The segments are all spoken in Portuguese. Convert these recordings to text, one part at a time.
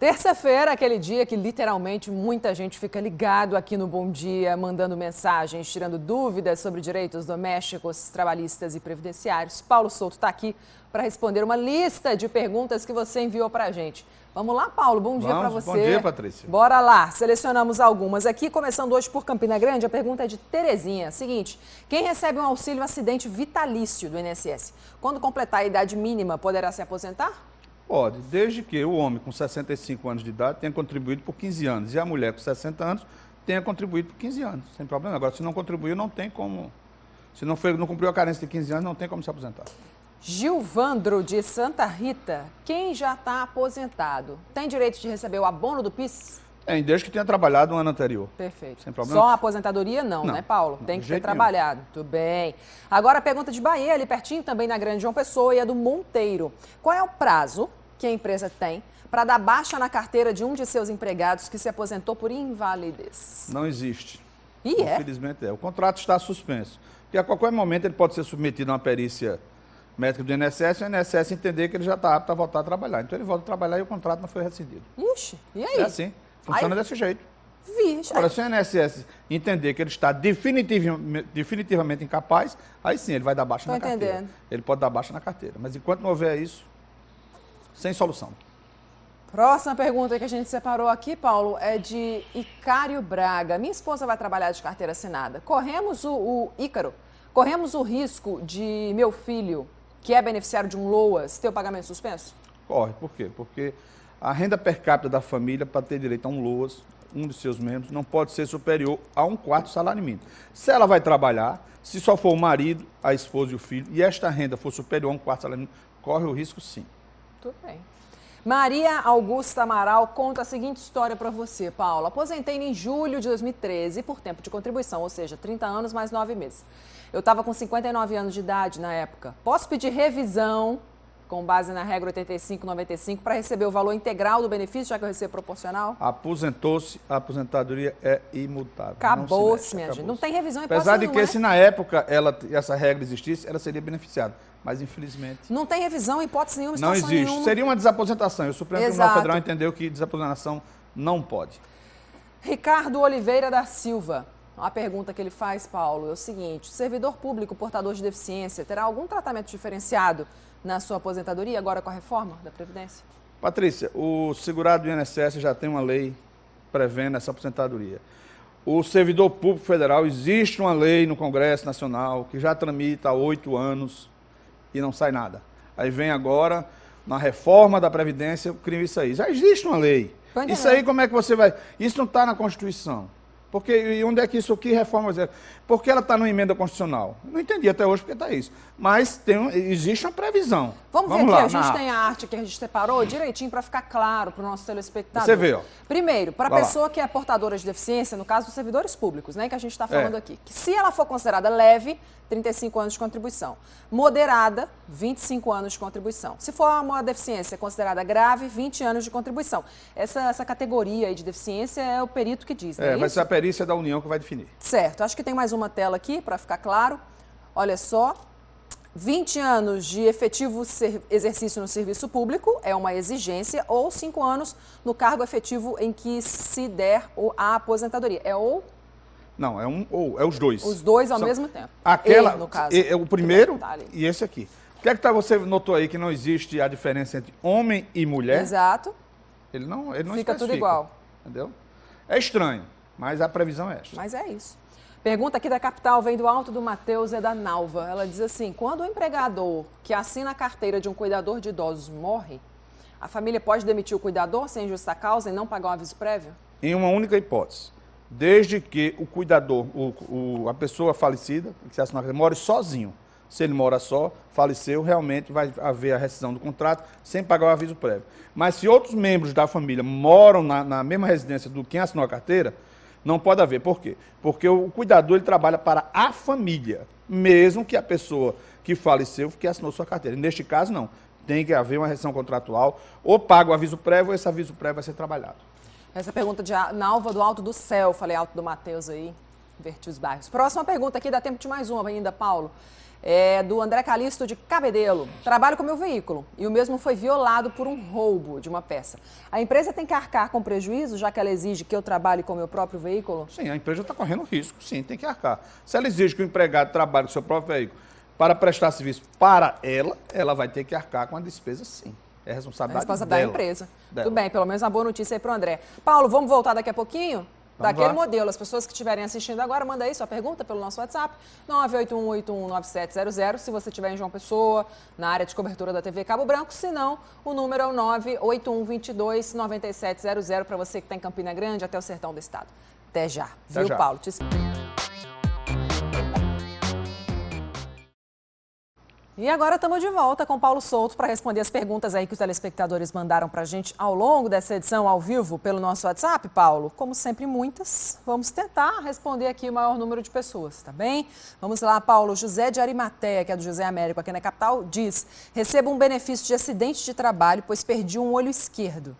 Terça-feira, aquele dia que literalmente muita gente fica ligado aqui no Bom Dia, mandando mensagens, tirando dúvidas sobre direitos domésticos, trabalhistas e previdenciários. Paulo Souto está aqui para responder uma lista de perguntas que você enviou para a gente. Vamos lá, Paulo, bom dia para você. Bom dia, Patrícia. Bora lá, selecionamos algumas aqui, começando hoje por Campina Grande. A pergunta é de Terezinha. Seguinte, quem recebe um auxílio acidente vitalício do INSS, quando completar a idade mínima, poderá se aposentar? Pode, desde que o homem com 65 anos de idade tenha contribuído por 15 anos e a mulher com 60 anos tenha contribuído por 15 anos, sem problema. Agora, se não contribuiu, não tem como. Se não, foi, não cumpriu a carência de 15 anos, não tem como se aposentar. Gilvandro de Santa Rita, quem já está aposentado, tem direito de receber o abono do PIS? Tem, desde que tenha trabalhado no ano anterior. Perfeito. Sem problema. Só a aposentadoria não, não né, Paulo? Não, tem que ter trabalhado. Tudo bem. Agora a pergunta de Bahia, ali pertinho, também na Grande João Pessoa, e a do Monteiro. Qual é o prazo que a empresa tem para dar baixa na carteira de um de seus empregados que se aposentou por invalidez? Não existe. E é? Infelizmente é. O contrato está suspenso. E a qualquer momento ele pode ser submetido a uma perícia médica do INSS e o INSS entender que ele já está apto a voltar a trabalhar. Então ele volta a trabalhar e o contrato não foi rescindido. Ixi, e aí? É assim. Funciona aí... desse jeito. Vixe. Agora, se o INSS entender que ele está definitivamente, definitivamente incapaz, aí sim ele vai dar baixa Tô na entendendo. carteira. Ele pode dar baixa na carteira. Mas enquanto não houver isso, sem solução. Próxima pergunta que a gente separou aqui, Paulo, é de Icário Braga. Minha esposa vai trabalhar de carteira assinada. Corremos o, o Ícaro, corremos o risco de meu filho, que é beneficiário de um LOAS, ter o pagamento suspenso? Corre. Por quê? Porque a renda per capita da família, para ter direito a um LOAS, um de seus membros, não pode ser superior a um quarto salário mínimo. Se ela vai trabalhar, se só for o marido, a esposa e o filho, e esta renda for superior a um quarto salário mínimo, corre o risco sim. Tudo bem. Maria Augusta Amaral conta a seguinte história para você, Paula. Aposentei-me em julho de 2013 por tempo de contribuição, ou seja, 30 anos mais 9 meses. Eu estava com 59 anos de idade na época. Posso pedir revisão com base na regra 8595 para receber o valor integral do benefício, já que eu recebo proporcional? Aposentou-se, a aposentadoria é imutável. Acabou-se, minha acabou gente. Não tem revisão em Apesar de que, é? se na época ela, essa regra existisse, ela seria beneficiada mas infelizmente. Não tem revisão, hipótese nenhuma, Não existe. Nenhuma. Seria uma desaposentação. E o Supremo Exato. Tribunal Federal entendeu que desaposentação não pode. Ricardo Oliveira da Silva. A pergunta que ele faz, Paulo, é o seguinte: servidor público portador de deficiência terá algum tratamento diferenciado na sua aposentadoria agora com a reforma da Previdência? Patrícia, o segurado do INSS já tem uma lei prevendo essa aposentadoria. O servidor público federal, existe uma lei no Congresso Nacional que já tramita há oito anos e não sai nada. Aí vem agora, na reforma da Previdência, cria é isso aí. Já existe uma lei. isso é? aí como é que você vai. Isso não está na Constituição. Porque, e onde é que isso, que reforma... Por que ela está numa emenda constitucional? Não entendi até hoje porque está isso. Mas tem, existe uma previsão. Vamos, Vamos ver lá, aqui, a gente na... tem a arte que a gente separou direitinho para ficar claro para o nosso telespectador. Você vê, ó. Primeiro, para a pessoa lá. que é portadora de deficiência, no caso dos servidores públicos, né, que a gente está é. falando é. aqui, que se ela for considerada leve, 35 anos de contribuição. Moderada, 25 anos de contribuição. Se for uma deficiência considerada grave, 20 anos de contribuição. Essa, essa categoria de deficiência é o perito que diz, É, é mas a perícia da União que vai definir. Certo. Acho que tem mais uma tela aqui para ficar claro. Olha só, 20 anos de efetivo exercício no serviço público é uma exigência, ou 5 anos no cargo efetivo em que se der a aposentadoria. É ou não, é um ou, é os dois. Os dois ao São mesmo tempo. Aquela, e, no caso. E, o primeiro tá e esse aqui. O que é que tá, você notou aí que não existe a diferença entre homem e mulher? Exato. Ele não, ele não Fica tudo igual. Entendeu? É estranho, mas a previsão é esta. Mas é isso. Pergunta aqui da capital, vem do alto do Mateus, e é da Nalva. Ela diz assim: quando o empregador que assina a carteira de um cuidador de idosos morre, a família pode demitir o cuidador sem justa causa e não pagar um aviso prévio? Em uma única hipótese desde que o cuidador, o, o, a pessoa falecida, que se assinar, more sozinho. Se ele mora só, faleceu, realmente vai haver a rescisão do contrato sem pagar o aviso prévio. Mas se outros membros da família moram na, na mesma residência do quem assinou a carteira, não pode haver. Por quê? Porque o cuidador ele trabalha para a família, mesmo que a pessoa que faleceu que assinou sua carteira. Neste caso, não. Tem que haver uma rescisão contratual, ou paga o aviso prévio, ou esse aviso prévio vai ser trabalhado. Essa pergunta de Nalva do Alto do Céu, falei Alto do Mateus aí, inverti os bairros. Próxima pergunta aqui, dá tempo de mais uma ainda, Paulo. É do André Calisto de Cabedelo. Trabalho com meu veículo e o mesmo foi violado por um roubo de uma peça. A empresa tem que arcar com prejuízo, já que ela exige que eu trabalhe com meu próprio veículo? Sim, a empresa está correndo risco, sim, tem que arcar. Se ela exige que o empregado trabalhe com seu próprio veículo para prestar serviço para ela, ela vai ter que arcar com a despesa, sim. É, é responsabilidade, responsabilidade dela, da empresa. Dela. Tudo bem, pelo menos uma boa notícia aí para o André. Paulo, vamos voltar daqui a pouquinho? Daquele modelo. As pessoas que estiverem assistindo agora, manda aí sua pergunta pelo nosso WhatsApp, 981819700, se você estiver em João Pessoa, na área de cobertura da TV Cabo Branco. Se não, o número é o 981229700 para você que está em Campina Grande até o sertão do estado. Até já. Até viu, já. Paulo? Te... E agora estamos de volta com Paulo Souto para responder as perguntas aí que os telespectadores mandaram para a gente ao longo dessa edição ao vivo pelo nosso WhatsApp, Paulo. Como sempre, muitas. Vamos tentar responder aqui o maior número de pessoas, tá bem? Vamos lá, Paulo. José de Arimateia, que é do José Américo aqui na capital, diz: recebo um benefício de acidente de trabalho, pois perdi um olho esquerdo.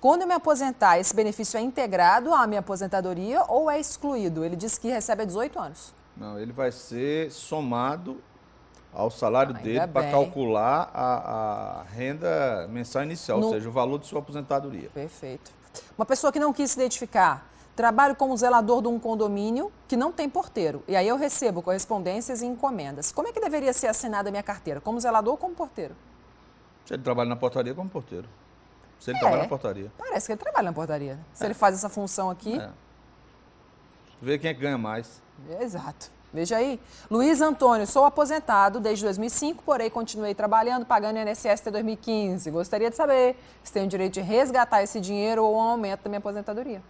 Quando eu me aposentar, esse benefício é integrado à minha aposentadoria ou é excluído? Ele diz que recebe há 18 anos. Não, ele vai ser somado ao salário Ainda dele para calcular a, a, renda mensal inicial, no... ou seja, o valor de sua aposentadoria. Perfeito. Uma pessoa que não quis se identificar, trabalho como zelador de um condomínio que não tem porteiro, e aí eu recebo correspondências e encomendas. Como é que deveria ser assinada a minha carteira? Como zelador ou como porteiro? Se ele trabalha na portaria, como porteiro. Se ele é, trabalha na portaria. Parece que ele trabalha na portaria. Se é. ele faz essa função aqui. É. Ver quem é que ganha mais. Exato. Veja aí. Luiz Antônio, sou aposentado desde 2005, porém continuei trabalhando, pagando INSS até 2015. Gostaria de saber se tenho o direito de resgatar esse dinheiro ou um aumento da minha aposentadoria.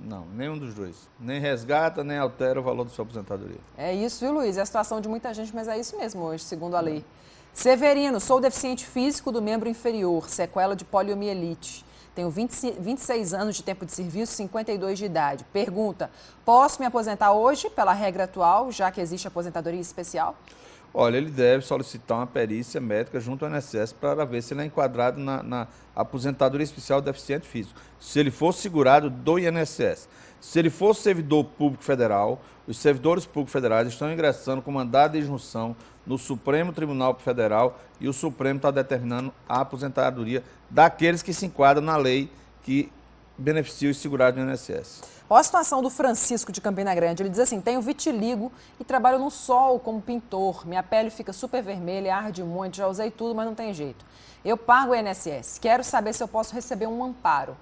Não, nenhum dos dois. Nem resgata, nem altera o valor da sua aposentadoria. É isso, viu, Luiz? É a situação de muita gente, mas é isso mesmo hoje, segundo a lei. Severino, sou deficiente físico do membro inferior, sequela de poliomielite. Tenho 20, 26 anos de tempo de serviço, 52 de idade. Pergunta: posso me aposentar hoje pela regra atual, já que existe aposentadoria especial? Olha, ele deve solicitar uma perícia médica junto ao INSS para ver se ele é enquadrado na, na aposentadoria especial deficiente físico. Se ele for segurado do INSS. Se ele for servidor público federal, os servidores públicos federais estão ingressando com mandado de injunção no Supremo Tribunal Federal e o Supremo está determinando a aposentadoria daqueles que se enquadram na lei que beneficia os segurados do INSS. Olha a situação do Francisco de Campina Grande. Ele diz assim: tenho vitiligo e trabalho no sol como pintor. Minha pele fica super vermelha, arde muito, já usei tudo, mas não tem jeito. Eu pago o INSS. Quero saber se eu posso receber um amparo.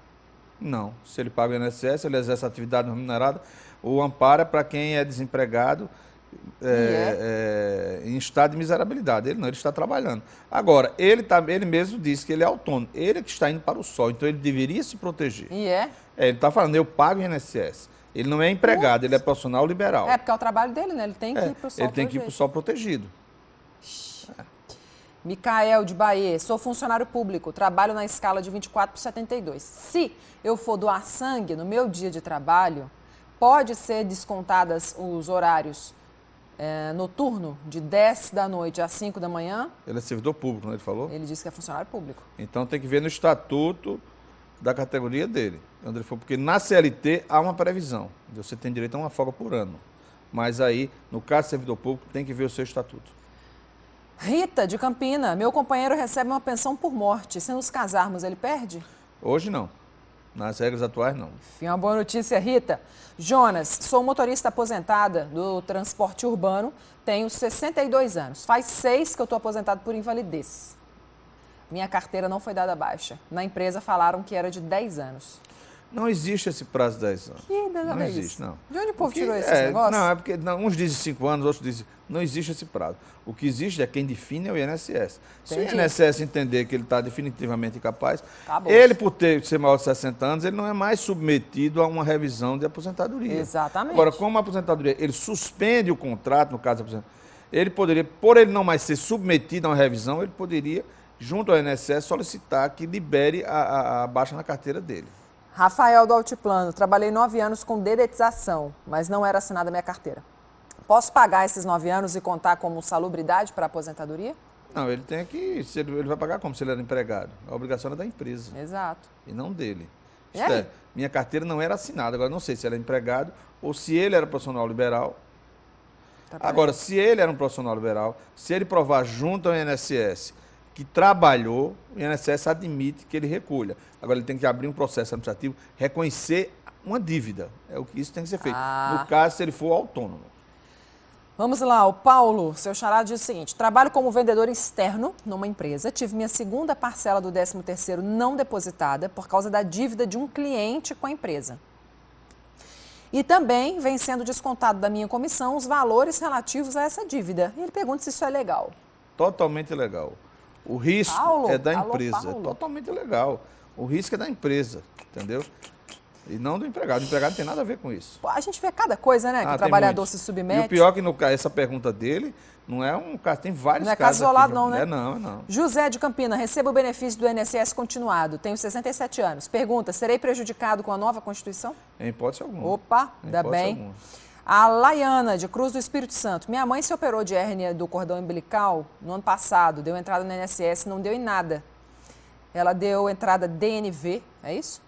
Não. Se ele paga o INSS, ele exerce atividade não remunerada, o amparo é para quem é desempregado é, é. É, em estado de miserabilidade. Ele não, ele está trabalhando. Agora, ele, tá, ele mesmo disse que ele é autônomo. Ele é que está indo para o sol, então ele deveria se proteger. E é? é ele está falando, eu pago o INSS. Ele não é empregado, ele é profissional liberal. É, porque é o trabalho dele, né? Ele tem que ir é, para o sol Ele tem protegido. que ir para o sol protegido. É. Micael de Bahia, sou funcionário público, trabalho na escala de 24 por 72. Se eu for doar sangue no meu dia de trabalho, pode ser descontadas os horários é, noturno, de 10 da noite às 5 da manhã? Ele é servidor público, não é? Ele falou? Ele disse que é funcionário público. Então tem que ver no estatuto da categoria dele. Onde ele porque na CLT há uma previsão. Você tem direito a uma folga por ano. Mas aí, no caso servidor público, tem que ver o seu estatuto. Rita, de Campina. Meu companheiro recebe uma pensão por morte. Se nos casarmos, ele perde? Hoje não. Nas regras atuais, não. Enfim, uma boa notícia, Rita. Jonas, sou motorista aposentada do transporte urbano, tenho 62 anos. Faz seis que eu estou aposentado por invalidez. Minha carteira não foi dada baixa. Na empresa falaram que era de 10 anos. Não existe esse prazo de 10 anos. Que não existe, isso? não. De onde o povo porque, tirou esse é, negócio? Não, é porque não, uns dizem 5 anos, outros dizem. Não existe esse prazo. O que existe é quem define é o INSS. Se o INSS entender que ele está definitivamente incapaz, Acabou. ele, por ter, ser maior de 60 anos, ele não é mais submetido a uma revisão de aposentadoria. Exatamente. Agora, como a aposentadoria, ele suspende o contrato, no caso da aposentadoria, ele poderia, por ele não mais ser submetido a uma revisão, ele poderia, junto ao INSS, solicitar que libere a, a, a baixa na carteira dele. Rafael do Altiplano, trabalhei nove anos com dedetização, mas não era assinada minha carteira. Posso pagar esses nove anos e contar como salubridade para aposentadoria? Não, ele tem que. Ele, vai pagar como se ele era empregado. A obrigação era é da empresa. Exato. E não dele. é, minha carteira não era assinada. Agora, não sei se ele era é empregado ou se ele era profissional liberal. Tá agora, se ele era um profissional liberal, se ele provar junto ao INSS que trabalhou, o INSS admite que ele recolha. Agora ele tem que abrir um processo administrativo, reconhecer uma dívida. É o que isso tem que ser feito. Ah. No caso, se ele for autônomo. Vamos lá, o Paulo, seu xará diz o seguinte: trabalho como vendedor externo numa empresa. Tive minha segunda parcela do 13o não depositada por causa da dívida de um cliente com a empresa. E também vem sendo descontado da minha comissão os valores relativos a essa dívida. E ele pergunta se isso é legal. Totalmente legal. O risco Paulo, é da empresa. é totalmente legal. O risco é da empresa, entendeu? E não do empregado. O empregado não tem nada a ver com isso. A gente vê cada coisa, né? Que o ah, trabalhador se submete. E o pior é que no, essa pergunta dele não é um caso, tem vários casos. Não é caso isolado, não, né? É, não, é não. José de Campina, recebo o benefício do INSS continuado. Tenho 67 anos. Pergunta: serei prejudicado com a nova Constituição? Em hipótese alguma. Opa, ainda bem. Alguma. A Laiana, de Cruz do Espírito Santo. Minha mãe se operou de hérnia do cordão umbilical no ano passado, deu entrada no INSS, não deu em nada. Ela deu entrada DNV, é isso?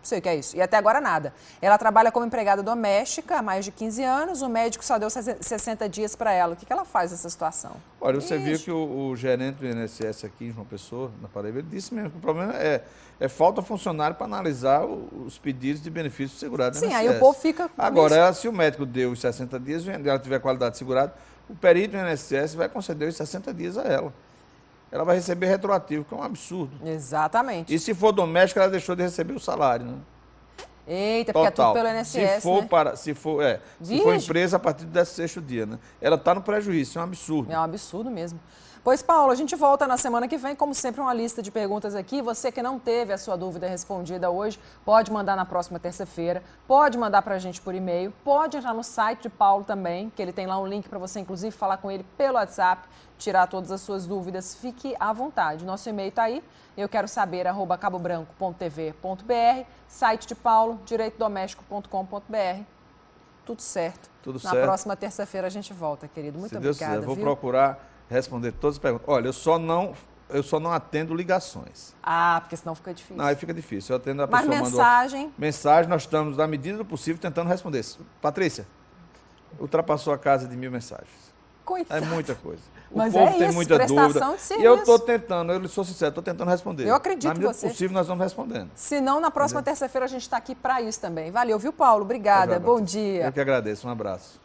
Não sei o que é isso. E até agora nada. Ela trabalha como empregada doméstica há mais de 15 anos. O médico só deu 60 dias para ela. O que, que ela faz nessa situação? Olha, você Ixi. viu que o, o, gerente do INSS aqui João Pessoa, na Paraíba, ele disse mesmo que o problema é, é falta funcionário para analisar o, os pedidos de benefício segurado Sim, aí o povo fica... Agora, ela, se o médico deu os 60 dias e ela tiver qualidade segurada, o perito do INSS vai conceder os 60 dias a ela ela vai receber retroativo, que é um absurdo. Exatamente. E se for doméstica, ela deixou de receber o salário, né? Eita, Total. porque é tudo pelo INSS, se for né? para, se for, é, se for empresa a partir do 16 dia, né? Ela está no prejuízo, isso é um absurdo. É um absurdo mesmo. Pois, Paulo, a gente volta na semana que vem, como sempre, uma lista de perguntas aqui. Você que não teve a sua dúvida respondida hoje, pode mandar na próxima terça-feira, pode mandar para a gente por e-mail, pode entrar no site de Paulo também, que ele tem lá um link para você, inclusive, falar com ele pelo WhatsApp, tirar todas as suas dúvidas. Fique à vontade. Nosso e-mail está aí, eu quero saber, arroba cabobranco.tv.br, site de Paulo, direitodoméstico.com.br tudo certo. Tudo Na certo. próxima terça-feira a gente volta, querido. Muito Se obrigada. Deus quiser, vou viu? procurar responder todas as perguntas. Olha, eu só não eu só não atendo ligações. Ah, porque senão fica difícil. Não, aí fica difícil. Eu atendo a Mas pessoa mensagem... Mas Mensagem, nós estamos, na medida do possível, tentando responder. Patrícia, ultrapassou a casa de mil mensagens. Coitado. É muita coisa. O Mas povo é tem isso, muita dúvida. De e eu estou tentando, eu sou sincero, estou tentando responder. Eu acredito Na medida você. possível, nós vamos respondendo. Se não, na próxima terça-feira a gente está aqui para isso também. Valeu, viu, Paulo? Obrigada, bom dia. Eu que agradeço, um abraço.